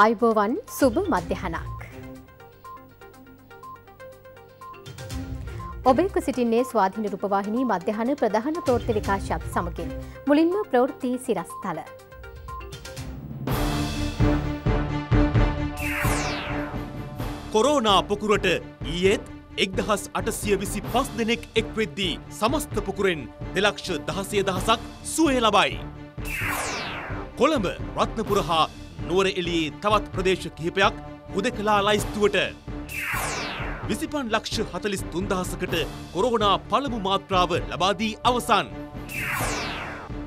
අයිබෝවන් සුභ මධ්‍යහනක්. ඔබෙක් සිටින්නේ ස්වාධීන රූපවාහිනී මධ්‍යහන ප්‍රධාන ප්‍රෝෘත්ති විකාශයත් සමගින් මුලින්ම ප්‍රවෘත්ති සිරස්ථල. කොරෝනා පොකුරට ඊයේත් එක්දහස් අටසිය විසි පස් දෙනෙක් එක්වෙද්දී සමස්ත පුකුරෙන් දෙලක්ෂ දහසය දහසක් සුවය ලබයි. කොළඹ රත්නපුර හා නුවර එළියේ තවත් ප්‍රදේශ කිහිපයක් හුදෙකලා ලයිස්තුවට. විසිපන් ලක්ෂ හතලිස් තුන්දහසකට කොරෝනා පළමු මාත්‍රාව ලබාදී අවසන්.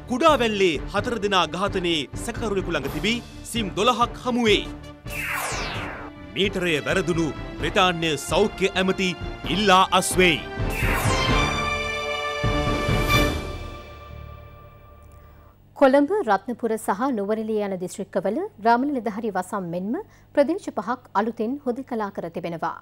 කුඩාවැල්ලේ හතර දෙනා ඝාතනයේ සැකරුවෙකු ළඟ තිබී සිම් දොළහක් හමුවේ. මීටරය වැරදුණු ප්‍රතාන්‍ය සෞඛ්‍ය ඇමති ඉල්ලා අස්වෙයි. කොළඹ රත්නපුර සහ නුවරළිය යන දිස්ත්‍රික්කවල ග්‍රාමීණ නිලධාරි වසම් මෙන්ම ප්‍රදේශ පහක් අලුතෙන් හුදකලා කර තිබෙනවා.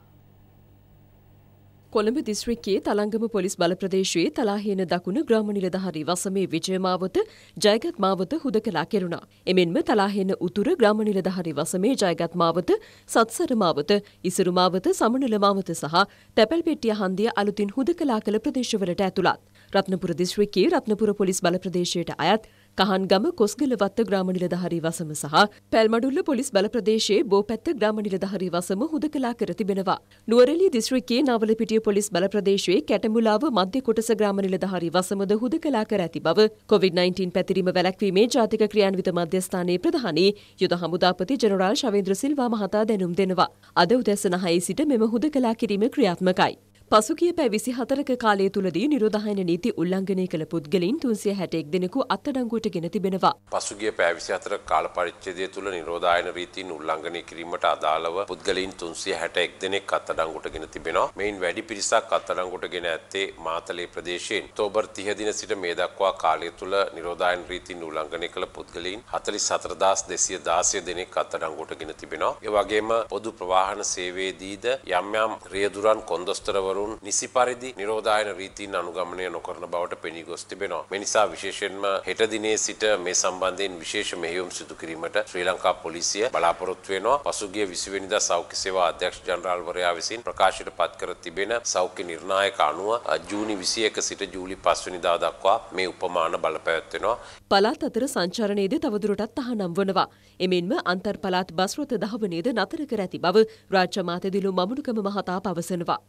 කොළඹ දිස්ත්‍රික්කයේ තලංගම පොලිස් බල ප්‍රදේශයේ තලාහේන දකුණු ග්‍රාම නිලධාරි වසමේ විජය මාවත ජයගත් මාවත හුදකලා කෙරුණා. එමෙන්ම තලාහේන උතුර ග්‍රාම නිලධාරි වසමේ ජයගත් මාවත, සත්සර මාවත, ඉසුරු මාවත, සමනල මාවත සහ තැපල්පෙට්ටිය හන්දිය අලුතින් හුදකලා කළ ප්‍රදේශවලට ඇතුළත්. රත්නපුර දිස්ත්‍රික්කයේ රත්නපුර පොලිස් බල ප්‍රදේශයට අයත් කහන්ගම කොස්ගල වත්ත ග්‍රාම නිලධාරී වසම සහ පැල්මඩුල්ල පොලිස් බල ප්‍රදේශයේ බෝපැත්ත ග්‍රාම නිලධාරී වසම හුදකලා කර තිබෙනවා. නුවරඑළිය දිස්ත්‍රික්කයේ නාවලපිටිය පොලිස් බල ප්‍රදේශයේ කැටමුලාව මධ්‍ය කොටස ග්‍රාම නිලධාරී වසමද හුදකලා කර ඇති බව COVID-19 පැතිරීම වැළැක්වීමේ ජාතික ක්‍රියාන්විත මධ්‍යස්ථානයේ ප්‍රධානී යුද හමුදාපති ජෙනරාල් ශවේන්ද්‍ර සිල්වා මහතා දැනුම් දෙනවා. අද උදැසන 6 සිට මෙම හුදකලා කිරීම ක්‍රියාත්මකයි. පසුගිය පැ විසි හතරක කාලය තුළදී නිරෝධායන නීති උල්ලංඝනය කළ පුද්ගලින් තුන්සිය හැටෙක් දෙනෙකු අත්තඩංගුවට ගෙන තිබෙනවා. පසුගිය පැවිසි හතර කාල පරිච්චදය තුළ නිරෝධායන රීතින් උල්ලංඝනය කිරීමට අදාළව පුද්ගලින් තුන්සිය හැට එක් දෙනෙක් අත්තඩංගුවට ගෙන තිබෙනවා. මෙයින් වැඩි පිරිසක් අත්තඩංගුවට ගෙන ඇත්තේ මාතලේ ප්‍රදේශයෙන් තෝබර් තිහ දින සිට මේ දක්වා කාලය තුළ නිරෝධායන රීතින් උල්ලංඝනය කළ පුද්ගලින් හතලිස් හතරදාස් දෙසිය දාසය දෙනෙක් අත්තඩංගුවට ගෙන තිබෙනවා. ඒ වගේම පොදු ප්‍රවාහන සේවයේදීද යම් යම් රියදුරන් කොන්දොස්තරවරු කරුන් නිසි පරිදි නිරෝධායන රීතීන් අනුගමනය නොකරන බවට පෙනී ගොස් තිබෙනවා. මෙනිසා විශේෂයෙන්ම හෙට දිනේ සිට මේ සම්බන්ධයෙන් විශේෂ මෙහෙයුම් සිදු කිරීමට ශ්‍රී ලංකා පොලිසිය බලාපොරොත්තු වෙනවා. පසුගිය 20 වෙනිදා සෞඛ්‍ය සේවා අධ්‍යක්ෂ ජනරාල්වරයා විසින් ප්‍රකාශයට පත් කර තිබෙන සෞඛ්‍ය නිර්ණායක අනුව ජූනි 21 සිට ජූලි 5 වෙනිදා දක්වා මේ උපමාන බලපැවැත්වෙනවා. පළාත් අතර සංචාරණයේදී තවදුරටත් තහනම් වනවා. එමෙන්ම අන්තර් පළාත් බස් රථ දහවනේද නතර කර ඇති බව රාජ්‍ය මාතෙදිලු මමුණුකම මහතා පවසනවා.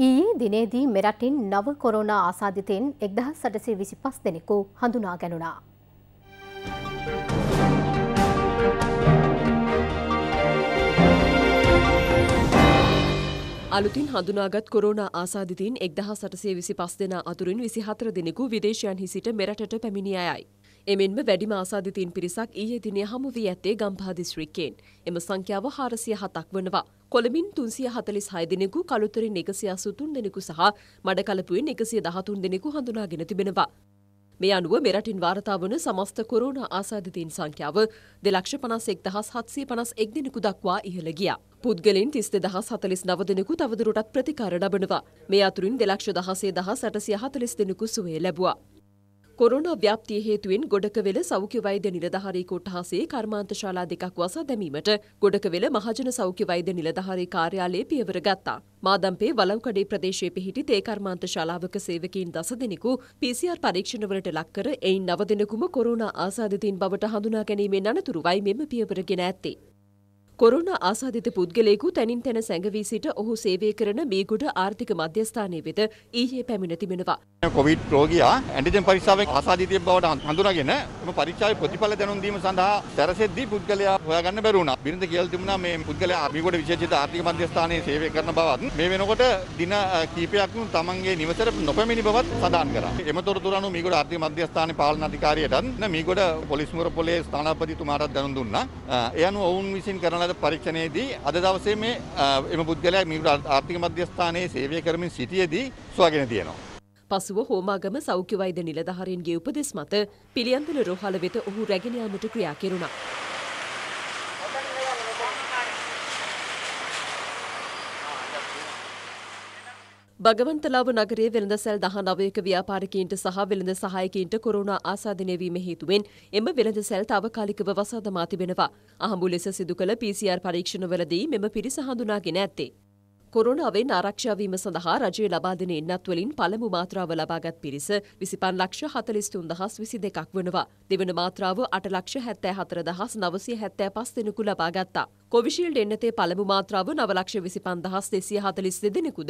ඊයේ දිනේදී මෙරටින් නව කොරෝනා ආසාධිතයෙන් එක්දහස් සටසේ විසි පස් දෙනෙකු හඳුනා ගැනුණා. අලුතින් හඳුනාගත් කොරෝනා ආසාධිතීන් එක්දහස් සටසේ විසි පස් දෙෙන අතුරින් විසිහතර දෙනෙකු විදේශයන් හිසිට මෙරටට පැමිණිය අයයි. එමෙන්ම වැඩිම ආසාධිතීන් පිරිසක් ඊයේ දිනය හමු වී ඇත්තේ ගම්පාදිශ්‍රික්කයෙන් එම සංඛ්‍යාව හාරසිය හතක් වනවා. කොළඹින් තුන්සිය හතලිස් හයදිනෙකු කළුතරින් එකසි අසුතුන් දෙනෙකු සහ මඩකලපුවෙන් එකසිය දහතුන් දෙනෙකු හඳුනාගෙන තිබෙනවා. මේ අනුව මෙරටින් වාර්තාාවන සමස්ත කොරුණ ආසාධිතීන් සංඛ්‍යාව දෙලක්ෂ පනස් එක් දහස් හත්සේ පනස් එක් දෙනෙකු දක්වා ඉහළ ගියා. පුද්ගලින් තිස්ත දහස් හතලිස් නව දෙනෙකු තවදුරටත් ප්‍රතිකාර ලබනවා. මේ අතුරින් දෙලක්ෂ දහසේ දහස් ඇටසිය හතලිස් දෙනෙකු සුවේ ලැබවා. කොරෝනා ව්‍යාප්තිය හේතුවෙන් ගොඩකවෙල සෞඛ්‍ය වෛද්‍ය නිලධාරී කොට්ටහසේ කර්මාන්ත ශාලා දෙකක් වසා දැමීමට ගොඩකවෙල මහජන සෞඛ්‍ය වෛද්‍ය නිලධාරී කාර්යාලයේ පියවර ගත්තා. මාදම්පේ වලව්කඩේ ප්‍රදේශයේ පිහිටි තේ කර්මාන්ත ශාලාවක සේවකීන් දස දෙනෙකු PCR පරීක්ෂණවලට ලක්කර එයින් නව දෙනෙකුම කොරෝනා ආසාදිතින් බවට හඳුනා ගැනීමෙන් අනතුරුවයි මෙම පියවර ගෙන ඇත්තේ. කොරුණ ආසාධිත පුද්ගලයෙකු තැනින් තැන සැඟවී සිට ඔහු සේවය කරන මීගුඩ ආර්ථික මධ්‍යස්ථානය වෙත ඊයේ පැමිණ තිබෙනවා. කොවිඩ් රෝගියා ඇන්ටිජන් පරීක්ෂාවෙන් ආසාධිතයෙක් බවට හඳුනාගෙන එම පරීක්ෂාවේ ප්‍රතිඵල දැනුම් දීම සඳහා සැරසෙද්දී පුද්ගලයා හොයාගන්න බැරි වුණා. බිරිඳ කියලා තිබුණා මේ පුද්ගලයා මීගුඩ විශේෂිත ආර්ථික මධ්‍යස්ථානයේ සේවය කරන බවත් මේ වෙනකොට දින කීපයක්ම තමන්ගේ නිවසට නොපැමිණි බවත් සඳහන් කරා. එම තොරතුරු අනුව මීගොඩ ආර්ථික මධ්‍යස්ථානයේ පාලන අධිකාරියටත් මීගොඩ පොලිස් මුරපොලේ ස්ථානාධිපතිතුමාටත් දැනුම් දුන්නා. ඒ අනුව ඔවුන් විසින් කරන අපරාධ පරීක්ෂණයේදී අද දවසේ මේ එම පුද්ගලයා මිහිඳු ආර්ථික මධ්‍යස්ථානයේ සේවය කරමින් සිටියේදී සුවගෙන තියෙනවා. පසුව හෝමාගම සෞඛ්‍ය වෛද්‍ය නිලධාරීන්ගේ උපදෙස් මත පිළියන්දල රෝහල වෙත ඔහු රැගෙන යාමට ක්‍රියා කෙරුණා. භගවන්තලාව නගරයේ වෙළඳසැල් 19ක ව්‍යාපාරිකයින්ට සහ වෙළඳ සහායකයින්ට කොරෝනා ආසාදනය වීම හේතුවෙන් එම වෙළඳසැල් తాවකාලිකව වසා දමා තිබෙනවා. අහඹු ලෙස සිදු කළ PCR පරීක්ෂණවලදී මෙම පිරිස හඳුනාගෙන ඇත්තේ. කොරෝනාවෙන් ආරක්ෂා වීම සඳහා රජය ලබා දෙන එන්නත් වලින් පළමු මාත්‍රාව ලබාගත් පිරිස 25,43,022ක් වනවා. දෙවන මාත්‍රාව 8,74,975 දෙනෙකු ලබා ගත්තා. කොවිශීල්ඩ් එන්නතේ පළමු මාත්‍රාව නවලක්ෂ විසිපන් දහස් දෙසිය හතලිස් දෙදෙනෙකුද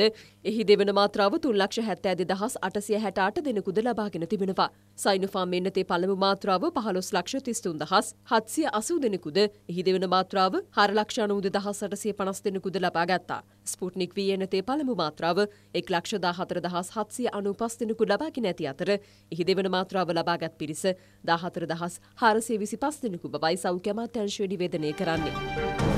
එහි දෙවන මාත්‍රාව තුන්ලක්ෂ හැත්තෑදි දහස් අටසිය හැටාට දෙනෙකුද ලබාගෙන තිබෙනවා. සයිනුෆාම් එන්නතේ පළමු මාත්‍රාව පහළොස් ලක්ෂ තිස්තුන් දහස් හත්සිය අසූ දෙනෙකුද එහි දෙවන මාත්‍රාව හරලක්ෂ අනූද දහස් අටසිය පනස් දෙනෙකුද ලබාගත්තා. ස්පුට්නික් වී එනතේ පළමු මාත්‍රාව එක් ලක්ෂ දාහතර දහස් හත්සිය අනු පස් දෙනෙකු ලබාගෙන ඇති අතර එහි දෙවන මාත්‍රාව ලබාගත් පිරිස දාහතර දහස් හාරසේ විසි පස් දෙනෙකු බවයි සෞඛ්‍යමාත්‍යංශය නිවේදනය කරන්නේ.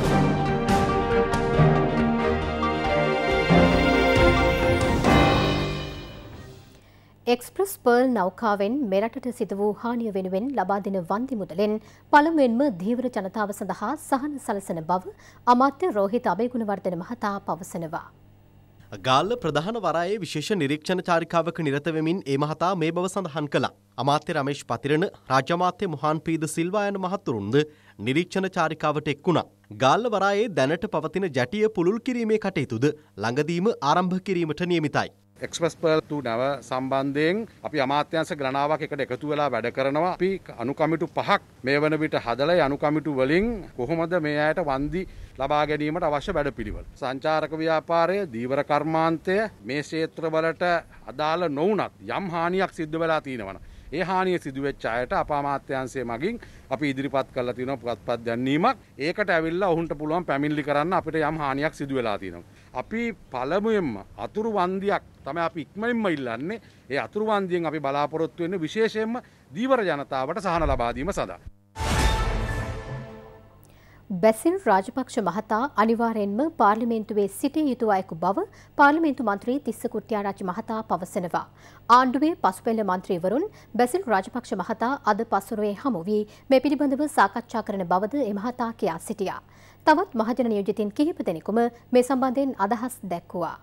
එක්ස්ප්‍රස් පර්ල් නෞකාවෙන් මෙරටට සිද වූ හානිය වෙනුවෙන් ලබාදෙන වන්දි මුදලෙන් පළමුවෙන්ම ධීවර ජනතාව සඳහා සහන සලසන බව අමාත්‍ය රෝහිත අබේගුණවර්ධන මහතා පවසනවා. ගාල්ල ප්‍රධාන වරායේ විශේෂ නිරීක්ෂණ චාරිකාවක නිරත වෙමින් ඒ මහතා මේ බව සඳහන් කළා. අමාත්‍ය රමේෂ් පතිරණ, රාජ්‍යමාත්‍ය මොහාන් පීද සිල්වා යන මහතුරුන්ද නිරීක්ෂණ චාරිකාවට එක් වුණා. ගාල්ල වරායේ දැනට පවතින ජැටිය පුළුල් කිරීමේ කටයුතුද ළඟදීම ආරම්භ කිරීමට නියමිතයි. එක්ස්පස්පල් තු නැව සම්බන්ධයෙන් අපි අමාත්‍යංශ ගණනාවක් එකට එකතු වෙලා වැඩ කරනවා අපි අනුකමිටු පහක් මේ වන විට හදලා අනුකමිටු වලින් කොහොමද මේ අයට වන්දි ලබා ගැනීමට අවශ්‍ය වැඩපිළිවෙල සංචාරක ව්‍යාපාරය දීවර කර්මාන්තය මේ ක්ෂේත්‍රවලට අදාළ නොවුනත් යම් හානියක් සිද්ධ වෙලා තියෙනවා ඒ හානිය සිදුවෙච්ච අයට අප අමාත්‍යංශයේ මගින් අපි ඉදිරිපත් කරලා තියෙනවා පුවත්පත් දැන්වීමක් ඒකට ඇවිල්ලා ඔවුන්ට පුළුවන් පැමිණිලි කරන්න අපිට යම් හානියක් සිදු වෙලා තියෙනවා අපි පළමුයෙන්ම අතුරු වන්දියක් තමයි අපි ඉක්මනින්ම ඉල්ලන්නේ. ඒ අතුරු වන්දියෙන් අපි බලාපොරොත්තු වෙන්නේ විශේෂයෙන්ම දීවර ජනතාවට සහන ලබා දීම සඳහා. බැසිල් රාජපක්ෂ මහතා අනිවාරයෙන්ම පාර්ලිමේන්තුවේ සිටිය යුතු අයකු බව පාර්ලිමේන්තු මන්ත්‍රී තිස්ස කුට්ටියාරාජ මහතා පවසනවා. ආණ්ඩුවේ පසුපෙළ මන්ත්‍රීවරුන් බැසිල් රාජපක්ෂ මහතා අද පසුරුවේ හමු වී මේ පිළිබඳව සාකච්ඡා කරන බවද එමහතා කියා සිටියා. තවත් මහජන නියෝජිතින් කිහිප දෙනෙකුම මේ සම්බන්ධයෙන් අදහස් දැක්වුවා.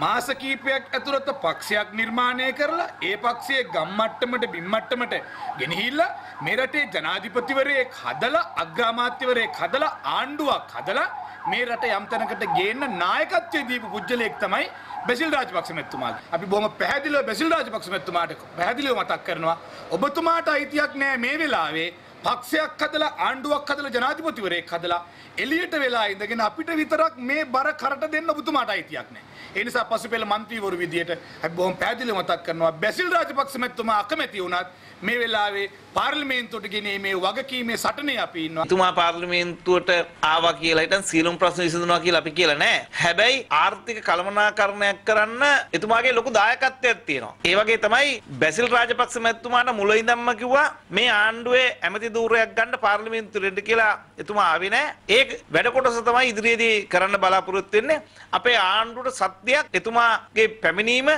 මාස කීපයක් ඇතුළත පක්ෂයක් නිර්මාණය කරලා ඒ පක්ෂයේ ගම්මට්ටමට බිම්මට්ටමට ගෙනහිල්ලා මේ රටේ ජනාධිපතිවරයෙක් හදලා අග්‍රාමාත්‍යවරයෙක් හදලා ආණ්ඩුවක් හදලා මේ රට යම් තැනකට ගේන්න නායකත්වයේ දීපු පුජ්‍යලයක් තමයි බැසිල් රාජපක්ෂ මැතිතුමා. අපි බොහොම පැහැදිලිව බැසිල් රාජපක්ෂ මැතිතුමාට පැහැදිලිව මතක් කරනවා ඔබතුමාට අයිතියක් නෑ මේ වෙලාවේ පක්ෂයක් හදලා ආණ්ඩුවක් හදලා ජනාධිපතිවරයෙක් හදලා එළියට වෙලා ඉඳගෙන අපිට විතරක් මේ බර කරට දෙන්න ඔබතුමාට අයිතියක් නැහැ. ඒ නිසා පසුපෙළ മന്ത്രിවරු විදියට අපි බොහොම පැහැදිලිව මතක් කරනවා බැසිල් රාජපක්ෂ මැතිතුමා අකමැති වුණත් මේ වෙලාවේ පාර්ලිමේන්තුවට ගෙනීමේ වගකීමේ සටනේ අපි ඉන්නවා. තුමා පාර්ලිමේන්තුවට ආවා කියලා හිටන් සීලුම් ප්‍රශ්න විසඳනවා කියලා අපි කියලා නැහැ. හැබැයි ආර්ථික කළමනාකරණයක් කරන්න එතුමාගේ ලොකු දායකත්වයක් තියෙනවා. ඒ වගේ තමයි බැසිල් රාජපක්ෂ මැතිතුමාට මුලින්දම්ම කිව්වා මේ ආණ්ඩුවේ ඇමති දූරයක් ගන්න පාර්ලිමේන්තුවෙන්ට කියලා එතුමා ආවේ නැහැ. ඒ වැඩ කොටස තමයි ඉදිරියේදී කරන්න බලාපොරොත්තු වෙන්නේ. අපේ ආණ්ඩුවට සත්‍යයක් එතුමාගේ පැමිණීම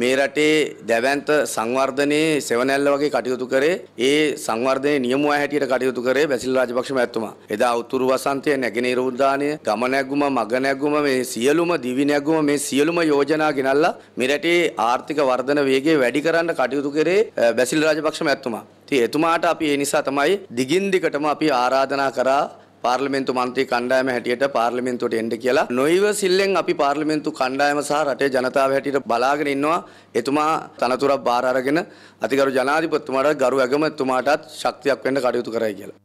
මේ රටේ දැවැන්ත සංවර්ධනයේ සෙවණැල්ල වගේ කටයුතු කරේ ඒ සංවර්ධනයේ නියමුවා හැටියට කටයුතු කරේ බැසිල් රාජපක්ෂ මැතිතුමා. එදා උතුරු වසන්තයේ නැගෙනහිර උද්‍යානය, ගම නැගුම, මග නැගුම මේ සියලුම දිවි නැගුම මේ සියලුම යෝජනා ගෙනල්ලා මේ රටේ ආර්ථික වර්ධන වේගය වැඩි කරන්න කටයුතු කරේ බැසිල් රාජපක්ෂ මැතිතුමා. ඉතින් එතුමාට අපි ඒ නිසා තමයි දිගින් දිගටම අපි ආරාධනා කරා පාර්ලිමේන්තු මන්ත්‍රී කණ්ඩායම හැටියට පාර්ලිමේන්තුවට එන්න කියලා නොයිවසිල්ලෙන් අපි පාර්ලිමේන්තු කණ්ඩායම සහ රටේ ජනතාව හැටියට බලාගෙන ඉන්නවා එතුමා තනතුරක් බාර අරගෙන අතිගරු ජනාධිපතිතුමාට ගරු ඇගමතුමාටත් ශක්තියක් වෙන්න කටයුතු කරයි කියලා.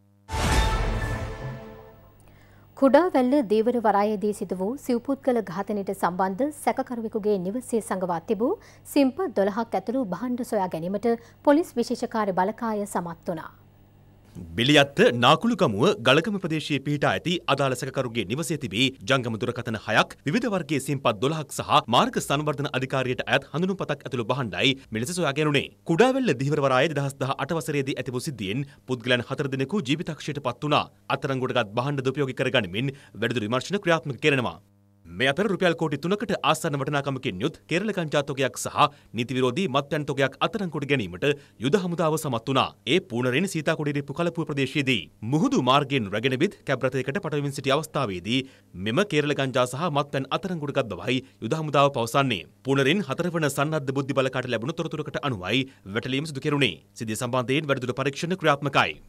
කුඩාවැල්ල දේවර වරායේදී සිදු වූ සිව්පුද්ගල ඝාතනයට සම්බන්ධ සැකකරුවෙකුගේ නිවසේ සංගවා තිබූ සිම්ප 12ක් ඇතුළු භාණ්ඩ සොයා ගැනීමට පොලිස් විශේෂ කාර්ය බළකාය සමත් වුණා. බිලියත්ත නාකුළුගමුව ගලකම ප්‍රදේශයේ පිහිටා ඇති අදාළ සැකකරුගේ නිවසේ තිබී ජංගම දුරකථන හයක් විවිධ වර්ගයේ සිම්පත් 12ක් සහ මාර්ග සංවර්ධන අධිකාරියට අයත් හඳුනුම්පතක් ඇතුළු බහණ්ඩයි මෙලෙස සොයා ගැනුණේ. කුඩාවැල්ල දිහිවරවරායේ 2018 වසරේදී ඇතිවූ සිද්ධියෙන් පුද්ගලයන් හතර දෙනෙකු ජීවිතක්ෂයට පත් වුණා. අත්අඩංගුවටගත් බහණ්ඩ දුපයෝගී කරගනිමින් වැඩිදුර විමර්ශන ක්‍රියාත්මක කරනවා. මෙය පෙර රුපියල් කෝටි 3කට ආසන්න වටිනාකමකින් යුත් කේරළ කංචාත්වකයක් සහ නීති විරෝධී මත්පැන් තොගයක් අත්අඩංගුවට ගැනීමට යුද හමුදාව සමත් වුණා. ඒ පූනරෙන සීතාකොඩියේ පුකලපුව ප්‍රදේශයේදී මුහුදු මාර්ගයෙන් රැගෙන බිත් කැබ් රථයකට පටවමින් සිටි අවස්ථාවේදී මෙම කේරළ කංචා සහ මත්පැන් අත්අඩංගුවට ගත් බවයි යුද හමුදාව පවසන්නේ. පූනරෙන් හතරවන සන්නද්ධ බුද්ධි බලකාට ලැබුණු තොරතුරකට අනුවයි වැටලීම සිදු කෙරුණේ. සිදුව සම්බන්ධයෙන් වැඩිදුර පරීක්ෂණ ක්‍රියාත්මකයි.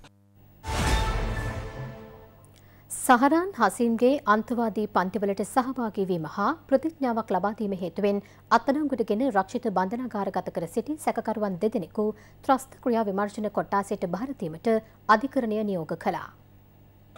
සහරාන් හසීම්ගේ අන්තවාදී පන්තිවලට සහභාගී වීම හා ප්‍රතිඥාවක් ලබා දීම හේතුවෙන් අත්අඩංගුවටගෙන රක්ෂිත බන්ධනාගාරගත කර සිටි සැකකරුවන් දෙදෙනෙකු ත්‍රස්ත ක්‍රියා විමර්ශන කොට්ටාසයට භාර දීමට අධිකරණය නියෝග කළා.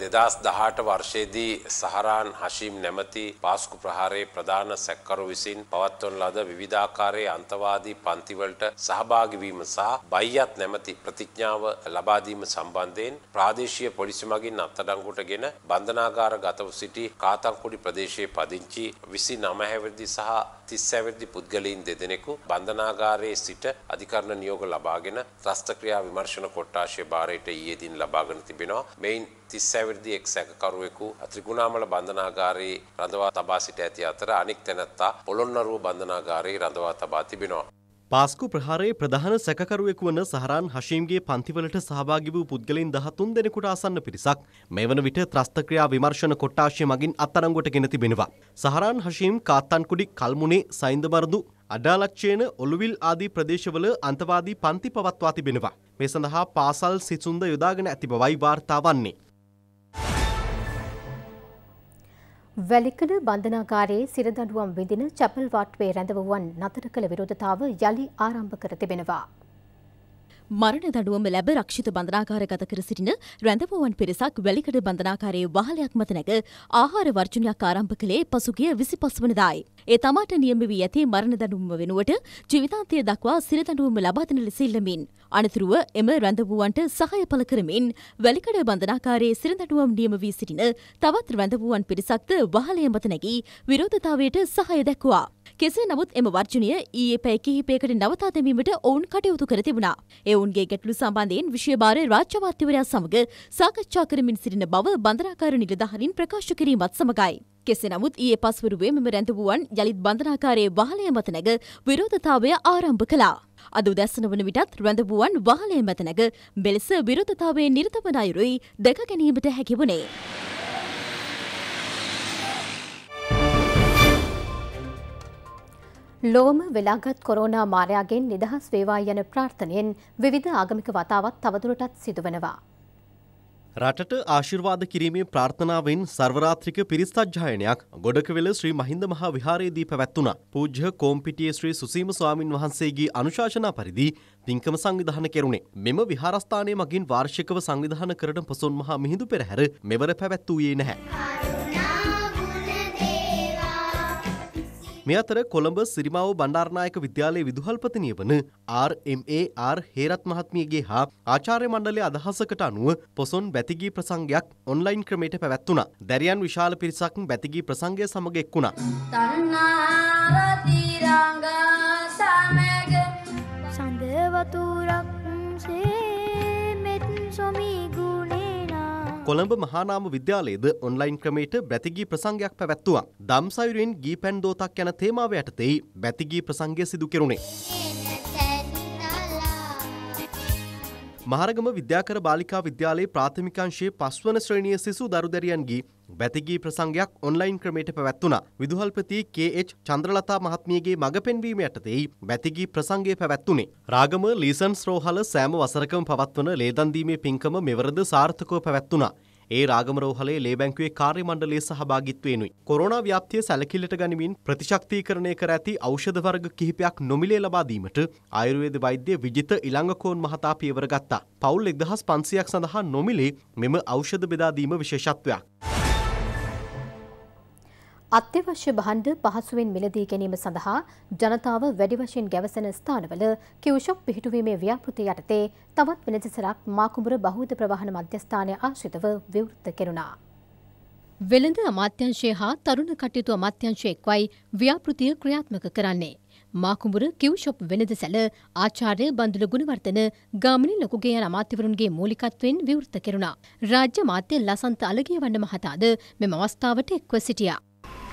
දෙදස් දහට වර්ෂයේදී සහරාන් හශීම් නැමති පාස්කු ප්‍රහාරයේ ප්‍රධාන සැක්කරු විසින් පවත්වන ලද විවිධාකාරයේ අන්තවාදී පන්තිවලට සහභාගිවීම සහ බයියත් නැමති ප්‍රතිඥාව ලබාදීම සම්බන්ධයෙන් ප්‍රාදේශීය පොලිසි මගින් අත්අඩංගුවටගෙන බන්ධනාගාර ගතව සිටි කාතන්කුඩි ප්‍රදේශයේ පදිංචි විසි නමහැවිරිදි සහ තිස්සැවිරිදි පුද්ගලයින් දෙදෙනෙකු බන්ධනාගාරයේ සිට අධිකරණ නියෝග ලබාගෙන ත්‍රස්තක්‍රියා විමර්ශන කොට්ටාශය භාරයට ඊයේ දින ලබාගෙන තිබෙනවා. මෙයින් තිස් ඇවිරිදි එක් සැකකරුවෙකු ත්‍රිගුණාමල බන්ධනාගාරයේ රඳවා තබා සිට ඇති අතර අනික් තැනැත්තා පොළොන්නරුව බන්ධනාගාරයේ රඳවා තබා තිබෙනවා. පාස්කු ප්‍රහාරයේ ප්‍රධාන සැකරුවෙකු වන සහරන් හශීම්ගේ පන්තිවලට සහභාගි වූ පුද්ගලින් දහතුන් දෙනෙකුට අසන්න පිරිසක් මේ වන විට ත්‍රස්තක්‍රියා විමර්ශන කොට්ටාශය මගින් අත්තරංගොට ගෙන තිබෙනවා. සහරන් හශීම් කාත්තන්කුඩි කල්මුණේ සයින්දබරදු අඩාලක්ෂේන ඔළුවිල් ආදී ප්‍රදේශවල අන්තවාදී පන්ති පවත්වා තිබෙනවා. මේ සඳහා පාසල් සිසුන්ද යොදාගෙන ඇති බවයි වාර්තා වන්නේ. වැලිකඩ බන්ධනාගාරයේ සිරදඬුවම් විඳින චැපල් වාට්ටුවේ රැඳවුවන් නතර කළ විරෝධතාව යළි ආරම්භ කර තිබෙනවා. මරණ දඩුවම ලැබ රක්ෂිත බඳනාකාරගත කර සිටින රැඳවුවන් පිරිසක් වැලිකඩ බඳනාකාරයේ වහලයක් මත නැග ආහාර වර්ජනයක් ආරම්භ කළේ පසුගිය විසි පස්වනදායි. ඒ තමාට නියම වී ඇති මරණ දඩුවම වෙනුවට ජීවිතාන්තය දක්වා සිරදඩුවම ලබාදන ලෙස ඉල්ලමින්. අනතුරුව එම රැඳවුවන්ට සහය පල කරමින් වැලිකඩ බඳනාකාරයේ සිරදඩුවම් නියම වී සිටින තවත් රැඳවුවන් පිරිසක්ද වහලය මත නැගී විරෝධතාවයට සහය දැක්වා. කෙසේ නමුත් එම වර්ජනය ඊයේ පැය කිහිපයකට නවතා දැමීමට ඔවුන් කටයුතු කර තිබුණා. එවුන්ගේ ගැටලු සම්බන්ධයෙන් විශේෂභාරය රාජ්‍ය අමාත්‍යවරයා සමග සාකච්ඡා කරමින් සිටින බව බන්ධනාකාර නිලධාරීන් ප්‍රකාශ කිරීමත් සමගයි. කෙසේ නමුත් ඊයේ පස්වරුවේ මෙම රැඳවුවන් යළිත් බන්ධනාකාරයේ වහලය මත නැග විරෝධතාවය ආරම්භ කළා. අද උදැස්සන වන විටත් රැඳවුවන් වහලය මත නැග මෙලෙස විරෝධතාවයේ නිරතවන අයුරුයි දැක ගැනීමට හැකි වුණේ. ලෝම වෙලාගත් කොරෝනා මාරයාගෙන් නිදහස් වේවා යන ප්‍රාර්ථනයෙන් විවිධ ආගමික වතාවත් තවදුරටත් සිදුවනවා. රටට ආශිර්වාද කිරීමේ ප්‍රාර්ථනාවෙන් සර්වරාත්‍රික පිරිස්තජ්ජායනයක් ගොඩකවෙල ශ්‍රී මහින්ද මහා විහාරයේදී පැවැත්වුණා. පූජ්‍ය කෝම්පිටියේ ශ්‍රී සුසීම ස්වාමින් වහන්සේගේ අනුශාසනා පරිදි පින්කම සංවිධාන කෙරුණේ. මෙම විහාරස්ථානය මගින් වාර්ෂිකව සංවිධාන කරන පසුන් මහා මිහිඳු පෙරහැර මෙවර පැවැත්වූයේ නැහැ. මේ අතර කොළඹ සිරිමාව බණ්ඩාරනායක විද්‍යාලයේ විදුහල්පතිනිය වන RMAR හේරත් මහත්මියගේ හා ආචාර්ය මණ්ඩලයේ අදහසකට අනුව පොසොන් බැතිගී ප්‍රසංගයක් ඔන්ලයින් ක්‍රමයට පැවැත්වුණා. දැරියන් විශාල පිරිසක් බැතිගී ප්‍රසංගය සමග එක් වුණා. සඳ වතුරක් කොළඹ මහානාම විද්‍යාලයේද ඔන්ලයින් ක්‍රමයට බැතිගී ප්‍රසංගයක් පැවැත්තුවා. දම්සයුරෙන් ගී පැන් දෝතක් යන තේමාව යටතේයි බැතිගී ප්‍රසංගය සිදු කෙරුණේ. මහරගම විද්‍යාකර බාලිකා විද්‍යාලයේ ප්‍රාථමිකංශයේ පස්වන ශ්‍රේණිය සිසු දරුදැරියන්ගේ බැතිගී ප්‍රසංගයක් ඔන්ලයින් ක්‍රමයට පැවැත්වුණා. විදුහල්පති KH චන්ද්‍රලතා මහත්මියගේ මඟ පෙන්වීම යටතේයි බැතිගී ප්‍රසංගය පැවැත්වුණේ. රාගම ලීසන් ස්රෝහල සෑම වසරකම පවත්වන ලේදන් දීමේ පින්කම මෙවරද සාර්ථකව පැවැත්වුණා. ඒ රාගමරෝහලේ ලේ බැංකුවේ කාර්ය මණ්ඩලයේ සහභාගිත්වයෙනුයි. කොරෝනා ව්‍යාප්තිය සැලකිල්ලට ගනිමින් ප්‍රතිශක්තිකරණය කර ඇති ඖෂධ වර්ග කිහිපයක් නොමිලේ ලබා දීමට ආයුර්වේද වෛද්‍ය විජිත ඉලංගකෝන් මහතා පියවර ගත්තා. පවුල් 1500ක් සඳහා නොමිලේ මෙම ඖෂධ බෙදා දීම විශේෂත්වයක්. අත්‍යවශ්‍ය භාණ්ඩ පහසුවෙන් මිලදී ගැනීම සඳහා ජනතාව වැඩි වශයෙන් ගැවසෙන ස්ථානවල කිව්ෂොප් පිහිටුවීමේ ව්‍යාපෘති යටතේ තවත් වෙනසසරක් මාකුඹුර බහුද ප්‍රවාහන මධ්‍යස්ථානය ආශ්‍රිතව විවෘත කෙරුණා. වෙළඳ අමාත්‍යංශය හා තරුණ කටයුතු අමාත්‍යංශය එක්වයි ව්‍යාපෘතිය ක්‍රියාත්මක කරන්නේ. මාකුඹුර කිව්ෂොප් වෙළඳ සැල ආචාර්ය බඳුල ගුණවර්ධන ගාමිණී ලොකුගේ යන අමාත්‍යවරුන්ගේ මූලිකත්වයෙන් විවෘත කෙරුණා. රාජ්‍ය මාත්‍ය ලසන්ත අලගියවන්න මහතාද මෙම අවස්ථාවට එක්ව සිටියා.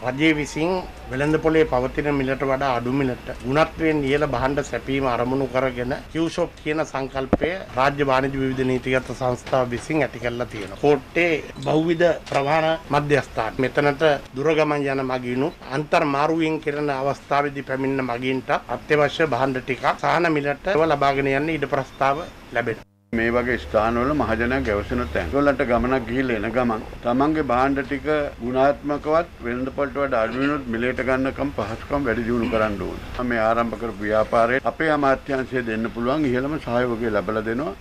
රජය විසින් වෙළඳ පොලේ පවතින මිලට වඩා අඩු මිලට ගුණත්වයෙන් ඉහළ බහණ්ඩ සැපීම අරමුණු කරගෙන කිව්ෂොප් කියන සංකල්පය රාජ්‍ය වාණිජ විවිධ නීතිගත සංස්ථා විසින් ඇති කරලා තියෙනවා. කෝට්ටේ බහුවිධ ප්‍රවාහන මධ්‍යස්ථාන. මෙතනට දුරගමන් යන මගිනුත් අන්තර් මාරුවෙන් කෙරෙන අවස්ථාවේදී පැමිණෙන මගින්ට අත්‍යවශ්‍ය බහණ්ඩ ටිකක් සාහන මිලට ලබාගෙන යන්න ඉඩ ප්‍රස්තාව ලැබෙනවා. මේ වගේ ස්ථානවල මහජනයා ගැවසෙන තැන්. ඒගොල්ලන්ට ගමනක් ගිහිල්ලා එන ගමන් තමන්ගේ භාණ්ඩ ටික ගුණාත්මකවත් වෙළඳපොළට වඩා අඩු වෙනුත් මිලේට ගන්නකම් පහසුකම් වැඩි දියුණු කරන්න ඕන. මේ ආරම්භ කරපු ව්‍යාපාරයේ අපේ අමාත්‍යාංශය දෙන්න පුළුවන් ඉහළම සහයෝගය ලැබලා දෙනවා.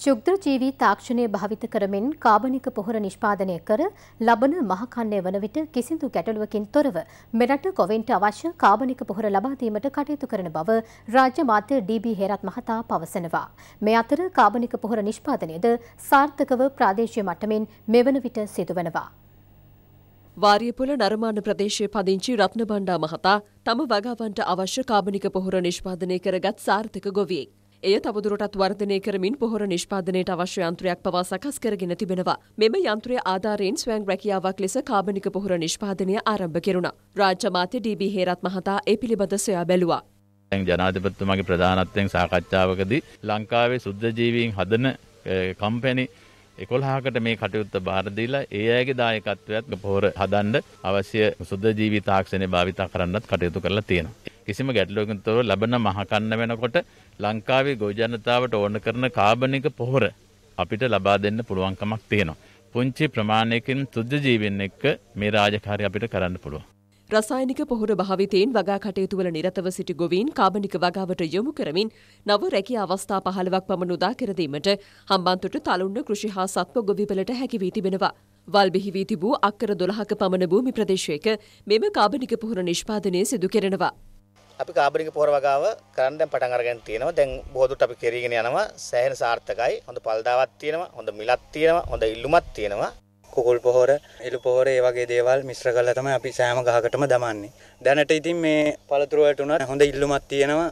ශුක්‍රජීවී තාක්ෂණය භාවිත කරමින් කාබනික පොහොර නිෂ්පාදනය කර ලබන මහකන්නේ වන විට කිසිදු ගැටලුවකින් තොරව මෙරට කොවින්ට අවශ්‍ය කාබනික පොහොර ලබා දීමට කටයුතු කරන බව රාජ්‍ය මාත්‍ය ඩී.බී. හේරත් මහතා පවසනවා. මේ අතර කාබනික පොහොර නිෂ්පාදනයද සාර්ථකව ප්‍රාදේශීය මට්ටමින් මෙවන විට සිදුවනවා. වාරියපුල නරමාන ප්‍රදේශයේ පදිංචි රත්නබණ්ඩා මහතා තම වගාවන්ට අවශ්‍ය කාබනික පොහොර නිෂ්පාදනය කරගත් සාර්ථක ගොවියෙක්. එය තවදුරටත් වර්ධනය කරමින් පොහොර නිෂ්පාදනයට අවශ්‍ය යන්ත්‍රයක් පවා සකස් කරගෙන තිබෙනවා. මෙම යන්ත්‍රය ආධාරයෙන් ස්වයං රැකියාවක් ලෙස කාබනික පොහොර නිෂ්පාදනය ආරම්භ කෙරුණා. රාජ්‍ය මාත්‍ය ඩී.බී. හේරත් මහතා ඒ පිළිබඳ සොයා බැලුවා. ජනාධිපතිතුමාගේ ප්‍රධානත්වයෙන් සාකච්ඡාවකදී ලංකාවේ සුද්ධ ජීවීන් හදන කම්පැනි 11කට මේ කටයුත්ත බාර දීලා ඒ අයගේ දායකත්වයත් පොහොර හදන්න අවශ්‍ය සුද්ධ ජීවී තාක්ෂණය භාවිත කරන්නත් කටයුතු කරලා තියෙනවා. කිසිම ගැටලුවකින් තොරව ලබන මහකන්න වෙනකොට ලංකාවේ ගොවිජනතාවට ඕන කරන කාබනික පොහොර අපිට ලබා දෙන්න පුළුවන්කමක් තියෙනවා. පුංචි ප්‍රමාණයකින් තුද්ද ජීවෙන් එක්ක මේ රාජකාරය අපිට කරන්න පුළුවන්. රසායනික පොහොර භාවිතයෙන් වගා කටයුතුවල නිරතව සිටි ගොවීන් කාබනික වගාවට යොමු කරමින් නව රැකී අවස්ථා පහළවක් පමණ උදා කරදීමට හම්බන්තොට තලුන්න කෘෂි හා සත්ව ගොවිවලට හැකි වී තිබෙනවා. වල් බිහි වී තිබූ අක්කර 12ක පමණ භූමි ප්‍රදේශයක මෙම කාබනික පොහොර නිෂ්පාදනය සිදු කෙරෙනවා. අපි කාබරික පොහොර වගාව කරන්න දැන් පටන් අරගෙන තියෙනවා. දැන් බොහෝ දුරට අපි කෙරීගෙන යනවා. සෑහෙන සාර්ථකයි. හොඳ පල්දාවක් තියෙනවා. හොඳ මිලක් තියෙනවා. හොඳ ඉල්ලුමක් තියෙනවා. කුකුල් පොහොර, එළු පොහොර ඒ වගේ දේවල් මිශ්‍ර කරලා තමයි අපි සෑම ගහකටම දමන්නේ. දැනට ඉතින් මේ පළතුරු වලට උනත් හොඳ ඉල්ලුමක් තියෙනවා.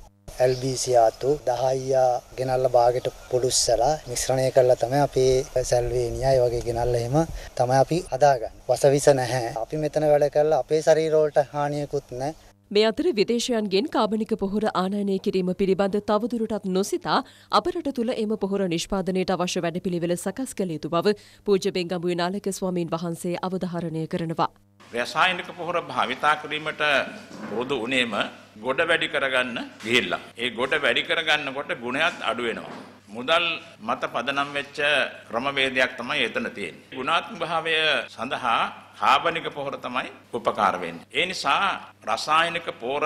LBC ආතු 10යියා ගෙනල්ලා බාගෙට පොඩුස්සලා මිශ්‍රණය කරලා තමයි අපේ සල්වේනියා ඒ වගේ ගෙනල්ලා එහෙම තමයි අපි හදාගන්නේ. වසවිස නැහැ. අපි මෙතන වැඩ කරලා අපේ ශරීර වලට හානියකුත් නැහැ. මේ අතර විදේශයන්ගෙන් කාබනික පොහොර ආනයනය කිරීම පිළිබඳ තවදුරටත් නොසිතා අප රට තුළ එම පොහොර නිෂ්පාදනයට අවශ්‍ය වැඩපිළිවෙල සකස් කළ යුතු බව පූජ්‍ය බෙංගමුවේ නාලක ස්වාමීන් වහන්සේ අවධාරණය කරනවා. රසායනික පොහොර භාවිතා කිරීමට පොදු උනේම ගොඩ වැඩි කරගන්න ගිහිල්ලා. ඒ ගොඩ වැඩි කරගන්නකොට ගුණයත් අඩු වෙනවා. මුදල් මත පදනම් වෙච්ච ක්‍රමවේදයක් තමයි එතන තියෙන්නේ. ගුණාත්මක භාවය සඳහා කාබනික පොහොර තමයි උපකාර වෙන්නේ. ඒ නිසා රසායනික පොහොර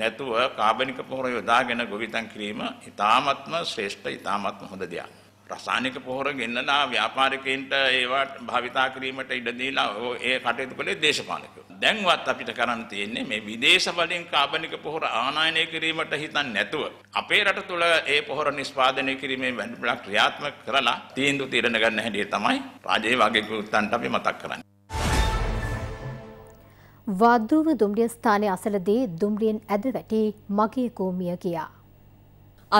නැතුව කාබනික පොහොර යොදාගෙන ගොවිතැන් කිරීම ඉතාමත්ම ශ්‍රේෂ්ඨ ඉතාමත්ම හොඳ දෙයක්. රසායනික පොහොර ගෙන්නලා ව්‍යාපාරිකයින්ට ඒවා භාවිතා කිරීමට ඉඩ දීලා ඒ කටයුතු කළේ දේශපාලකයෝ. දැන්වත් අපිට කරන්න තියෙන්නේ මේ විදේශ වලින් කාබනික පොහොර ආනයනය කිරීමට හිතන්නේ නැතුව අපේ රට තුළ ඒ පොහොර නිෂ්පාදනය කිරීමේ වැඩපිළිවෙළක් ක්‍රියාත්මක කරලා තීන්දුව తీරන ගන්න හැටිය තමයි රාජයේ වගේ කෘත්තන්ට අපි මතක් කරන්නේ. වාදුව දුම්රිය ස්ථානයේ අසලදී දුම්රියෙන් ඇද වැටි මගේ කෝමිය කියා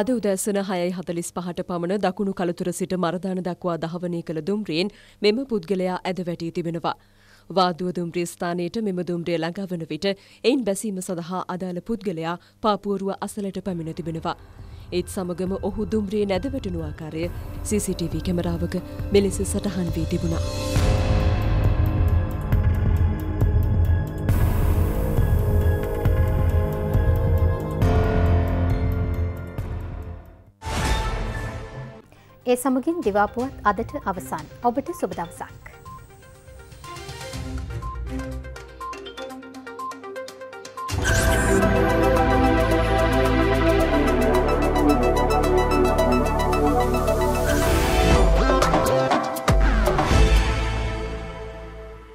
අද උදැසන හයයි හතලිස් පහට පමණ දකුණු කළතුර සිට මරධන දක්වා දහවනය කළ දුම්රියෙන් මෙම පුද්ගලයා ඇද වැටී තිබෙනවා. වාදුව දුම්රිය ස්ථානයට මෙම දුම්රිය ළඟාවන විට එයින් බැසීම සඳහා අදාළ පුද්ගලයා පාපුවරුව අසලට පැමිණ තිබෙනවා. ඒත් සමගම ඔහු දුම්රියේ නැදවැටුණු ආකාරය CCTV කැමරාවක මෙලෙස සටහන් වී තිබුණා. ඒ සමගින් දිවාපුවත් අදට අවසන්. ඔබට සුබ දවසක්.